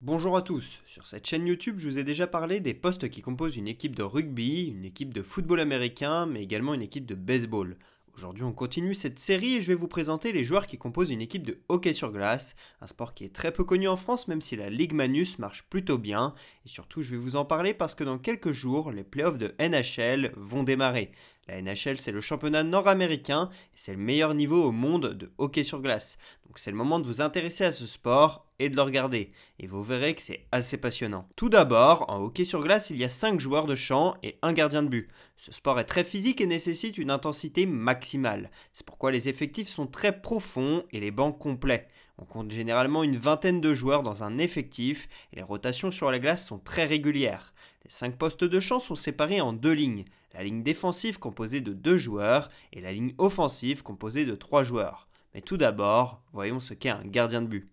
Bonjour à tous, sur cette chaîne YouTube je vous ai déjà parlé des postes qui composent une équipe de rugby, une équipe de football américain, mais également une équipe de baseball. Aujourd'hui on continue cette série et je vais vous présenter les joueurs qui composent une équipe de hockey sur glace, un sport qui est très peu connu en France même si la Ligue Manus marche plutôt bien, et surtout je vais vous en parler parce que dans quelques jours les playoffs de NHL vont démarrer. La NHL, c'est le championnat nord-américain et c'est le meilleur niveau au monde de hockey sur glace. Donc c'est le moment de vous intéresser à ce sport et de le regarder, et vous verrez que c'est assez passionnant. Tout d'abord, en hockey sur glace, il y a 5 joueurs de champ et un gardien de but. Ce sport est très physique et nécessite une intensité maximale. C'est pourquoi les effectifs sont très profonds et les bancs complets. On compte généralement une vingtaine de joueurs dans un effectif et les rotations sur la glace sont très régulières. Les 5 postes de champ sont séparés en deux lignes, la ligne défensive composée de 2 joueurs et la ligne offensive composée de 3 joueurs. Mais tout d'abord, voyons ce qu'est un gardien de but.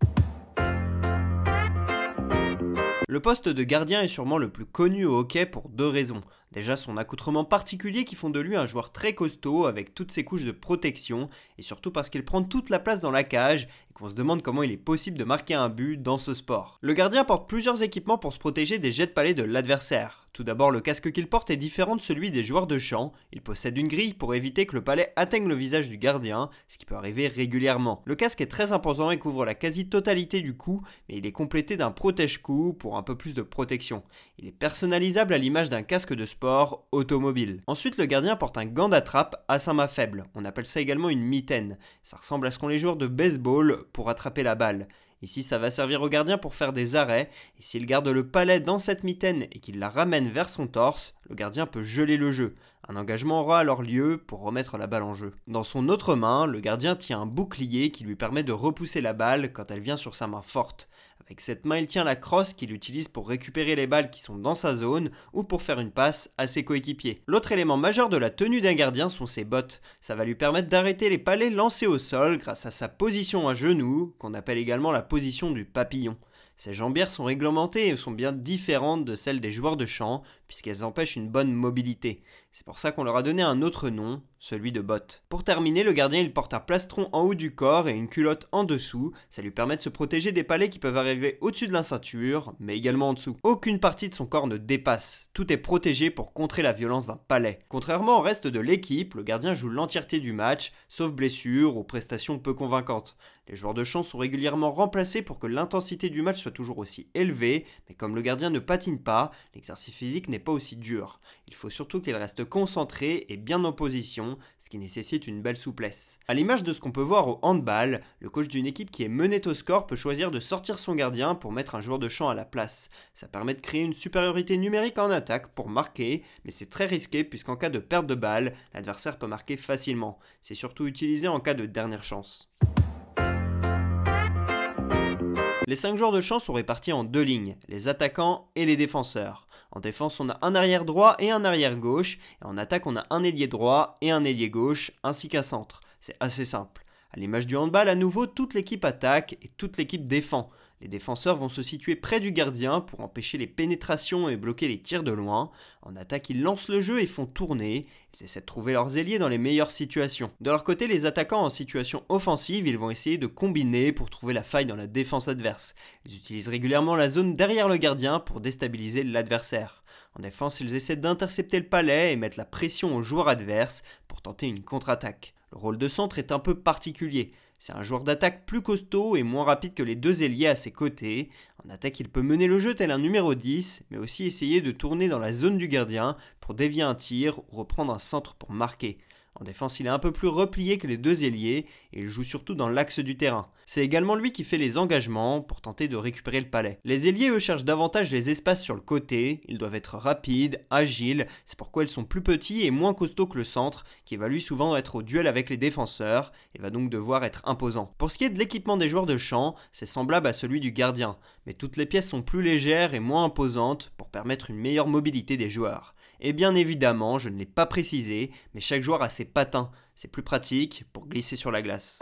Le poste de gardien est sûrement le plus connu au hockey pour deux raisons. Déjà son accoutrement particulier qui font de lui un joueur très costaud avec toutes ses couches de protection et surtout parce qu'il prend toute la place dans la cage et qu'on se demande comment il est possible de marquer un but dans ce sport. Le gardien porte plusieurs équipements pour se protéger des jets de palais de l'adversaire. Tout d'abord le casque qu'il porte est différent de celui des joueurs de champ, il possède une grille pour éviter que le palais atteigne le visage du gardien, ce qui peut arriver régulièrement. Le casque est très imposant et couvre la quasi-totalité du cou, mais il est complété d'un protège-cou pour un peu plus de protection. Il est personnalisable à l'image d'un casque de sport automobile. Ensuite, le gardien porte un gant d'attrape à sa main faible. On appelle ça également une mitaine. Ça ressemble à ce qu'ont les joueurs de baseball pour attraper la balle. Ici, ça va servir au gardien pour faire des arrêts, et s'il garde le palais dans cette mitaine et qu'il la ramène vers son torse, le gardien peut geler le jeu. Un engagement aura alors lieu pour remettre la balle en jeu. Dans son autre main, le gardien tient un bouclier qui lui permet de repousser la balle quand elle vient sur sa main forte. Avec cette main, il tient la crosse qu'il utilise pour récupérer les balles qui sont dans sa zone ou pour faire une passe à ses coéquipiers. L'autre élément majeur de la tenue d'un gardien sont ses bottes. Ça va lui permettre d'arrêter les palets lancés au sol grâce à sa position à genoux, qu'on appelle également la position du papillon. Ses jambières sont réglementées et sont bien différentes de celles des joueurs de champ, puisqu'elles empêchent une bonne mobilité. C'est pour ça qu'on leur a donné un autre nom, celui de Bott. Pour terminer, le gardien il porte un plastron en haut du corps et une culotte en dessous, ça lui permet de se protéger des palais qui peuvent arriver au-dessus de la ceinture, mais également en dessous. Aucune partie de son corps ne dépasse, tout est protégé pour contrer la violence d'un palais. Contrairement au reste de l'équipe, le gardien joue l'entièreté du match, sauf blessure ou prestations peu convaincantes. Les joueurs de champ sont régulièrement remplacés pour que l'intensité du match soit toujours aussi élevée, mais comme le gardien ne patine pas, l'exercice physique n'est pas aussi dur. Il faut surtout qu'il reste concentré et bien en position ce qui nécessite une belle souplesse. À l'image de ce qu'on peut voir au handball, le coach d'une équipe qui est menée au score peut choisir de sortir son gardien pour mettre un joueur de champ à la place. Ça permet de créer une supériorité numérique en attaque pour marquer, mais c'est très risqué puisqu'en cas de perte de balle, l'adversaire peut marquer facilement. C'est surtout utilisé en cas de dernière chance. Les 5 joueurs de champ sont répartis en deux lignes, les attaquants et les défenseurs. En défense, on a un arrière droit et un arrière gauche, et en attaque, on a un ailier droit et un ailier gauche, ainsi qu'un centre. C'est assez simple. À l'image du handball, à nouveau, toute l'équipe attaque et toute l'équipe défend. Les défenseurs vont se situer près du gardien pour empêcher les pénétrations et bloquer les tirs de loin. En attaque, ils lancent le jeu et font tourner. Ils essaient de trouver leurs ailiers dans les meilleures situations. De leur côté, les attaquants en situation offensive, ils vont essayer de combiner pour trouver la faille dans la défense adverse. Ils utilisent régulièrement la zone derrière le gardien pour déstabiliser l'adversaire. En défense, ils essaient d'intercepter le palais et mettre la pression aux joueurs adverses pour tenter une contre-attaque. Le rôle de centre est un peu particulier. C'est un joueur d'attaque plus costaud et moins rapide que les deux ailiers à ses côtés. En attaque, il peut mener le jeu tel un numéro 10, mais aussi essayer de tourner dans la zone du gardien pour dévier un tir ou reprendre un centre pour marquer. En défense, il est un peu plus replié que les deux ailiers et il joue surtout dans l'axe du terrain. C'est également lui qui fait les engagements pour tenter de récupérer le palais. Les ailiers, eux, cherchent davantage les espaces sur le côté, ils doivent être rapides, agiles, c'est pourquoi ils sont plus petits et moins costauds que le centre, qui va lui souvent être au duel avec les défenseurs et va donc devoir être imposant. Pour ce qui est de l'équipement des joueurs de champ, c'est semblable à celui du gardien, mais toutes les pièces sont plus légères et moins imposantes pour permettre une meilleure mobilité des joueurs. Et bien évidemment, je ne l'ai pas précisé, mais chaque joueur a ses patins. C'est plus pratique pour glisser sur la glace.